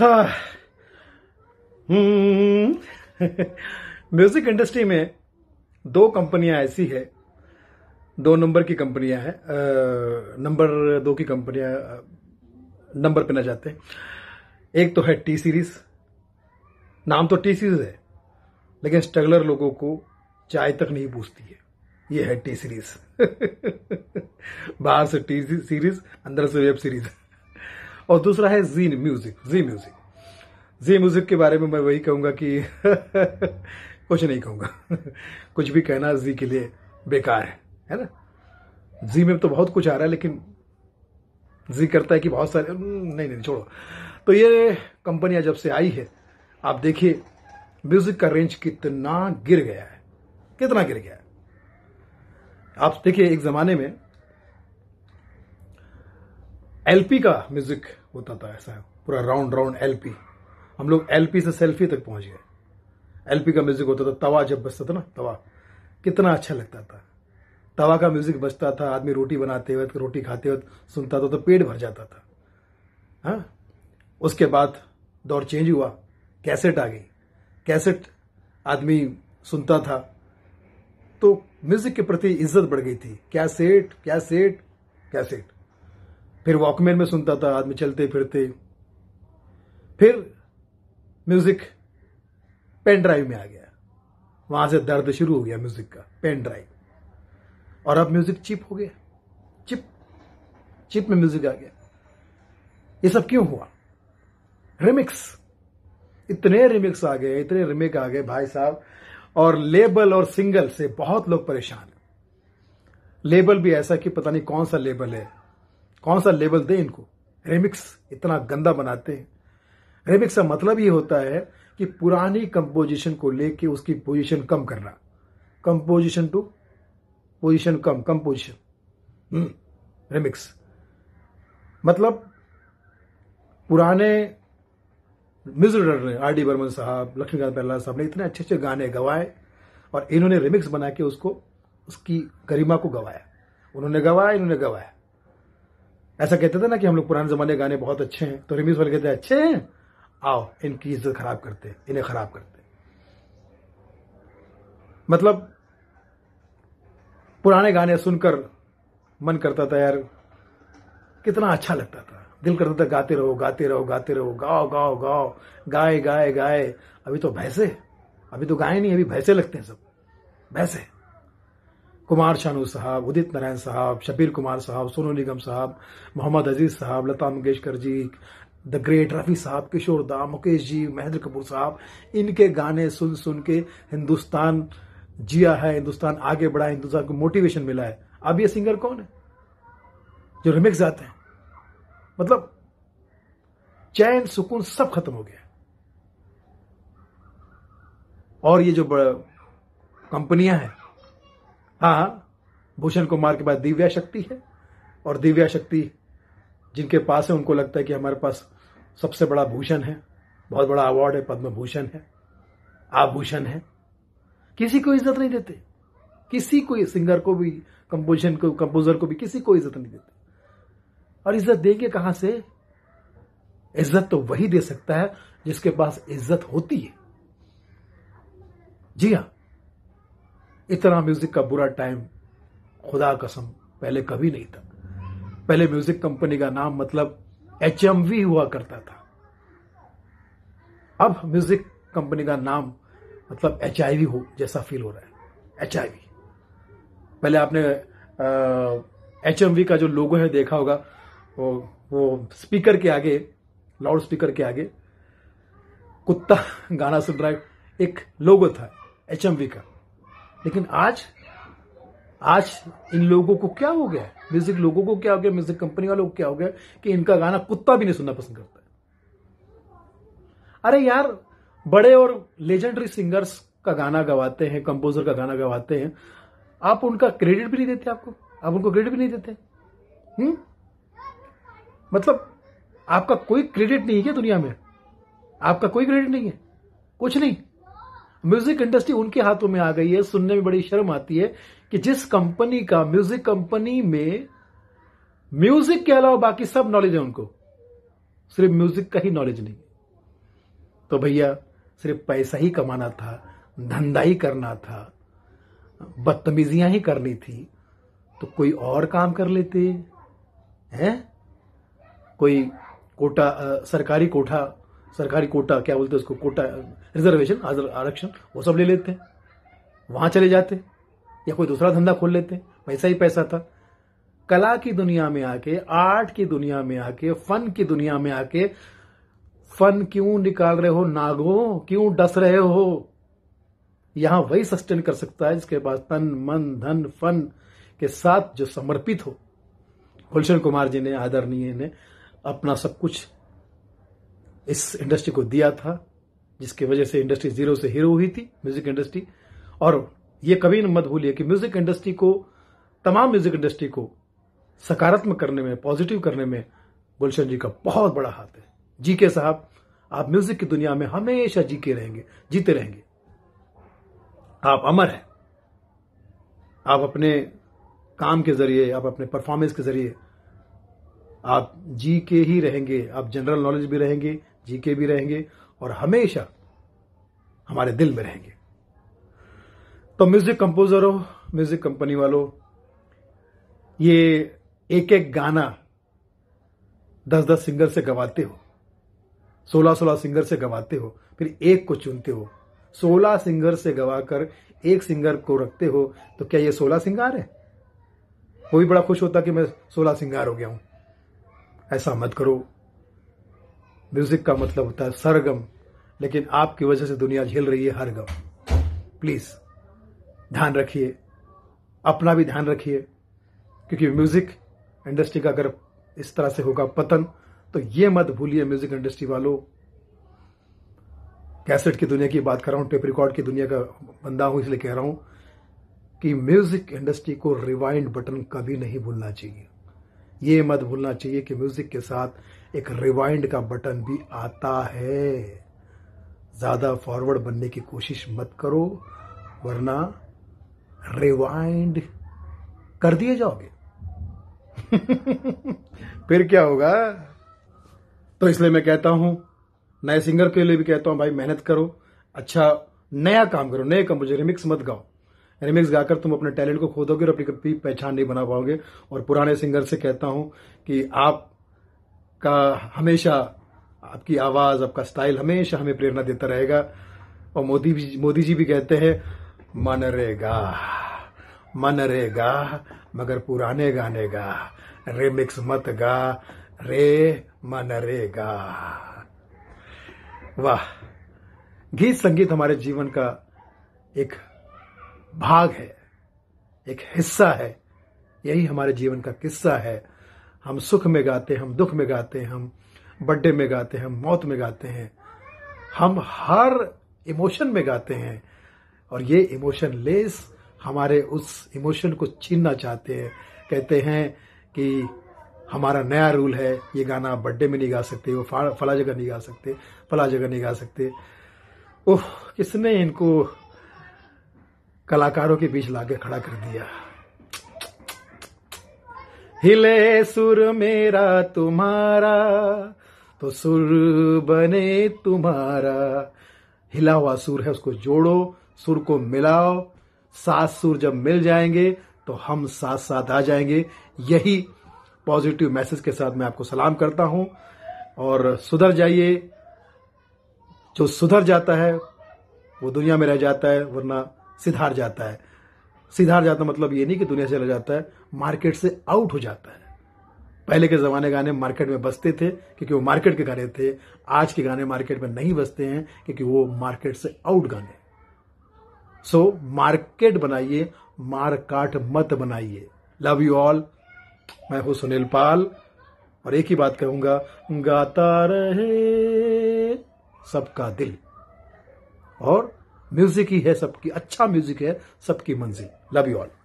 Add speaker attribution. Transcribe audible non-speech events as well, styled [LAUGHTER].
Speaker 1: हाँ। हम्म। [LAUGHS] Music industry में दो कंपनियां ऐसी है दो नंबर की कंपनियां हैं नंबर दो की कंपनियां नंबर पे ना जाते एक तो है टी सीरीज नाम तो टी सीरीज है लेकिन स्ट्रगलर लोगों को चाय तक नहीं पूछती है ये है टी सीरीज [LAUGHS] बाहर से टी सीरीज अंदर से वेब सीरीज और दूसरा है Zee music Zee music Zee music के बारे में मैं वही कहूंगा कि [LAUGHS] कुछ नहीं कहूंगा [LAUGHS] कुछ भी कहना जी के लिए बेकार है है ना जी में तो बहुत कुछ आ रहा है लेकिन जी करता है कि बहुत सारे नहीं नहीं छोड़ो तो ये कंपनियां जब से आई है आप देखिए म्यूजिक का रेंज कितना गिर गया है कितना गिर गया है आप देखिए एक जमाने में एलपी का म्यूजिक होता था ऐसा है पूरा राउंड राउंड एलपी हम लोग एलपी से सेल्फी तक पहुंच गए एलपी का म्यूजिक होता था तवा जब बजता था ना तवा कितना अच्छा लगता था तवा का म्यूजिक बजता था आदमी रोटी बनाते वक्त रोटी खाते वक्त सुनता था तो पेट भर जाता था हा? उसके बाद दौर चेंज हुआ कैसेट आ गई कैसेट आदमी सुनता था तो म्यूजिक के प्रति इज्जत बढ़ गई थी कैसेट कैसेट कैसेट फिर वॉकमैन में सुनता था आदमी चलते फिरते फिर म्यूजिक पेन ड्राइव में आ गया वहां से दर्द शुरू हो गया म्यूजिक का पेन ड्राइव और अब म्यूजिक चिप हो गया चिप चिप में म्यूजिक आ गया ये सब क्यों हुआ रिमिक्स इतने रिमिक्स आ गए इतने रिमिक आ गए भाई साहब और लेबल और सिंगल से बहुत लोग परेशान लेबल भी ऐसा कि पता नहीं कौन सा लेबल है कौन सा लेबल दे इनको रेमिक्स इतना गंदा बनाते हैं रेमिक्स का मतलब ये होता है कि पुरानी कंपोजिशन को लेके उसकी पोजीशन कम करना कंपोजिशन टू पोजीशन कम कंपोजिशन रेमिक्स हम्म, मतलब पुराने मिजर ने आर डी बर्मन साहब लक्ष्मीकांत प्रहलाद साहब ने इतने अच्छे अच्छे गाने गवाए और इन्होंने रिमिक्स बना के उसको उसकी गरिमा को गवाया उन्होंने गवाया इन्होंने गवाया ऐसा कहते थे ना कि हम लोग पुराने जमाने गाने बहुत अच्छे हैं तो रिमीज वाले कहते हैं अच्छे हैं आओ इनकी इज्जत खराब करते इन्हें खराब करते मतलब पुराने गाने सुनकर मन करता था यार कितना अच्छा लगता था दिल करता था गाते रहो गाते रहो गाते रहो गाओ गाओ गाओ गाए गाए गाए अभी तो भैंसे अभी तो गाए नहीं अभी भैंसे लगते हैं सब भैंसे कुमार शानू साहब उदित नारायण साहब शबीर कुमार साहब सोनू निगम साहब मोहम्मद अजीज साहब लता मंगेशकर जी द ग्रेट रफ़ी साहब किशोर दा मुकेश जी महेंद्र कपूर साहब इनके गाने सुन सुन के हिंदुस्तान जिया है हिंदुस्तान आगे बढ़ा है हिंदुस्तान को मोटिवेशन मिला है अब ये सिंगर कौन है जो रिमिक्स आते हैं मतलब चैन सुकून सब खत्म हो गया और ये जो कंपनियां हैं हाँ भूषण कुमार के बाद दिव्या शक्ति है और दिव्या शक्ति जिनके पास है उनको लगता है कि हमारे पास सबसे बड़ा भूषण है बहुत बड़ा अवार्ड है पद्म भूषण है आभूषण है किसी को इज्जत नहीं देते किसी को सिंगर को भी कंपोजिशन को कंपोजर को भी किसी को इज्जत नहीं देते और इज्जत देंगे कहां से इज्जत तो वही दे सकता है जिसके पास इज्जत होती है जी हाँ इतना म्यूजिक का बुरा टाइम खुदा कसम पहले कभी नहीं था पहले म्यूजिक कंपनी का नाम मतलब एच हुआ करता था अब म्यूजिक कंपनी का नाम मतलब एच हो जैसा फील हो रहा है एच पहले आपने एच का जो लोगो है देखा होगा वो वो स्पीकर के आगे लाउड स्पीकर के आगे कुत्ता गाना सुन रहा है एक लोगो था एच का लेकिन आज आज इन लोगों को क्या हो गया म्यूजिक लोगों को क्या हो गया म्यूजिक कंपनी वालों को क्या हो गया कि इनका गाना कुत्ता भी नहीं सुनना पसंद करता अरे यार बड़े और लेजेंडरी सिंगर्स का गाना गवाते हैं कंपोजर का गाना गवाते हैं आप उनका क्रेडिट भी नहीं देते आपको आप उनको क्रेडिट भी नहीं देते हुँ? हम्म? मतलब आपका कोई क्रेडिट नहीं है दुनिया में आपका कोई क्रेडिट नहीं है कुछ नहीं म्यूजिक इंडस्ट्री उनके हाथों में आ गई है सुनने में बड़ी शर्म आती है कि जिस कंपनी का म्यूजिक कंपनी में म्यूजिक के अलावा बाकी सब नॉलेज है उनको सिर्फ म्यूजिक का ही नॉलेज नहीं तो भैया सिर्फ पैसा ही कमाना था धंधा ही करना था बदतमीजियां ही करनी थी तो कोई और काम कर लेते हैं कोई कोटा आ, सरकारी कोठा सरकारी कोटा क्या बोलते हैं उसको कोटा रिजर्वेशन आरक्षण वो सब ले लेते हैं वहां चले जाते या कोई दूसरा धंधा खोल लेते वैसा ही पैसा था कला की दुनिया में आके आर्ट की दुनिया में आके फन की दुनिया में आके फन क्यों निकाल रहे हो नागो क्यों डस रहे हो यहां वही सस्टेन कर सकता है जिसके पास तन मन धन फन के साथ जो समर्पित हो गुलशन कुमार जी ने आदरणीय ने अपना सब कुछ इस इंडस्ट्री को दिया था जिसकी वजह से इंडस्ट्री जीरो से हीरो हुई थी म्यूजिक इंडस्ट्री और ये कभी मत भूलिए कि म्यूजिक इंडस्ट्री को तमाम म्यूजिक इंडस्ट्री को सकारात्मक करने में पॉजिटिव करने में गुलशन जी का बहुत बड़ा हाथ है जी के साहब आप म्यूजिक की दुनिया में हमेशा जी के रहेंगे जीते रहेंगे आप अमर हैं आप अपने काम के जरिए आप अपने परफॉर्मेंस के जरिए आप जी के ही रहेंगे आप जनरल नॉलेज भी रहेंगे जी के भी रहेंगे और हमेशा हमारे दिल में रहेंगे तो म्यूजिक कंपोजर हो म्यूजिक कंपनी वालों ये एक एक गाना दस दस सिंगर से गवाते हो सोलह सोलह सिंगर से गवाते हो फिर एक को चुनते हो सोलह सिंगर से गवाकर एक सिंगर को रखते हो तो क्या ये सोलह सिंगार है वो भी बड़ा खुश होता कि मैं सोलह सिंगार हो गया हूं ऐसा मत करो म्यूजिक का मतलब होता है सरगम लेकिन आपकी वजह से दुनिया झेल रही है हर गम प्लीज ध्यान रखिए अपना भी ध्यान रखिए क्योंकि म्यूजिक इंडस्ट्री का अगर इस तरह से होगा पतन तो ये मत भूलिए म्यूजिक इंडस्ट्री वालों कैसेट की दुनिया की बात कर रहा हूं टेप रिकॉर्ड की दुनिया का बंदा हूं इसलिए कह रहा हूं कि म्यूजिक इंडस्ट्री को रिवाइंड बटन कभी नहीं भूलना चाहिए ये मत भूलना चाहिए कि म्यूजिक के साथ एक रिवाइंड का बटन भी आता है ज्यादा फॉरवर्ड बनने की कोशिश मत करो वरना रिवाइंड कर दिए जाओगे [LAUGHS] फिर क्या होगा तो इसलिए मैं कहता हूं नए सिंगर के लिए भी कहता हूं भाई मेहनत करो अच्छा नया काम करो नए कंपोजर मिक्स मत गाओ रिमिक्स गाकर तुम अपने टैलेंट को खोदोगे और अपनी कभी पहचान नहीं बना पाओगे और पुराने सिंगर से कहता हूं कि आप का हमेशा आपकी आवाज आपका स्टाइल हमेशा हमें प्रेरणा देता रहेगा और मोदी भी मोदी जी भी कहते हैं मनरेगा मनरेगा मगर पुराने गाने गा रिमिक्स मत गा रे मनरेगा वाह गीत संगीत हमारे जीवन का एक भाग है एक हिस्सा है यही हमारे जीवन का किस्सा है हम सुख में गाते हम दुख में गाते हम बर्थडे में गाते हैं मौत में गाते हैं हम हर इमोशन में गाते हैं और ये इमोशन लेस हमारे उस इमोशन को छीनना चाहते हैं कहते हैं कि हमारा नया रूल है ये गाना बर्थडे में नहीं गा सकते वो फला जगह नहीं गा सकते फला जगह नहीं गा सकते ओह किसने इनको कलाकारों के बीच लाके खड़ा कर दिया हिले सुर मेरा तुम्हारा तो सुर बने तुम्हारा हिला हुआ सुर है उसको जोड़ो सुर को मिलाओ सात सुर जब मिल जाएंगे तो हम साथ साथ आ जाएंगे यही पॉजिटिव मैसेज के साथ मैं आपको सलाम करता हूं और सुधर जाइए जो सुधर जाता है वो दुनिया में रह जाता है वरना सिधार जाता है सिधार जाता मतलब ये नहीं कि दुनिया से चला जाता है मार्केट से आउट हो जाता है पहले के ज़माने गाने मार्केट में बसते थे क्योंकि वो मार्केट के गाने थे आज के गाने मार्केट में नहीं बसते हैं क्योंकि वो मार्केट से आउट गाने सो मार्केट बनाइए मारकाट मत बनाइए लव यू ऑल मैं हूं सुनील पाल और एक ही बात कहूंगा गाता रहे सबका दिल और म्यूजिक ही है सबकी अच्छा म्यूजिक है सबकी मंजिल लव यू ऑल